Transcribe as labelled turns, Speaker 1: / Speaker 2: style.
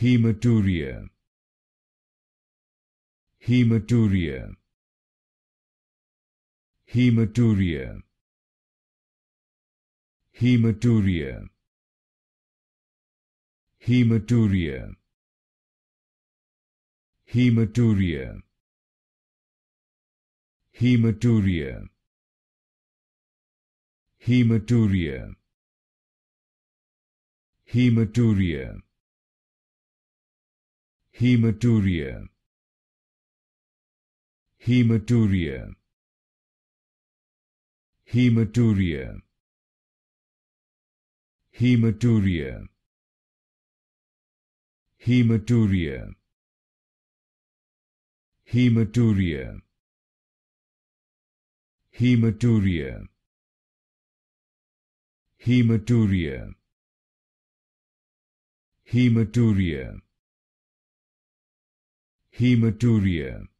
Speaker 1: hematuria hematuria hematuria hematuria hematuria hematuria hematuria hematuria hematuria hematuria hematuria hematuria hematuria hematuria hematuria hematuria hematuria hematuria hematuria